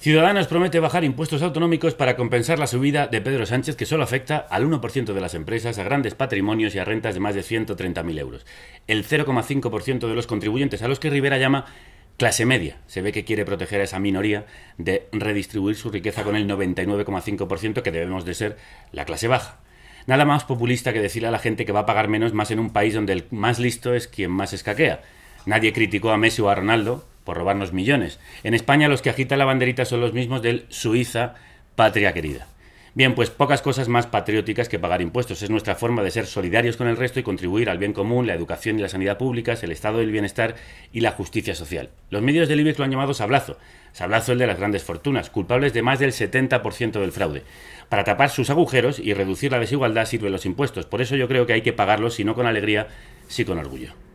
Ciudadanos promete bajar impuestos autonómicos para compensar la subida de Pedro Sánchez que solo afecta al 1% de las empresas, a grandes patrimonios y a rentas de más de 130.000 euros. El 0,5% de los contribuyentes a los que Rivera llama clase media. Se ve que quiere proteger a esa minoría de redistribuir su riqueza con el 99,5% que debemos de ser la clase baja. Nada más populista que decirle a la gente que va a pagar menos más en un país donde el más listo es quien más escaquea. Nadie criticó a Messi o a Ronaldo, por robarnos millones. En España los que agitan la banderita son los mismos del Suiza, patria querida. Bien, pues pocas cosas más patrióticas que pagar impuestos. Es nuestra forma de ser solidarios con el resto y contribuir al bien común, la educación y la sanidad públicas, el estado del bienestar y la justicia social. Los medios del IBEX lo han llamado sablazo. Sablazo el de las grandes fortunas, culpables de más del 70% del fraude. Para tapar sus agujeros y reducir la desigualdad sirven los impuestos. Por eso yo creo que hay que pagarlos, si no con alegría, sí si con orgullo.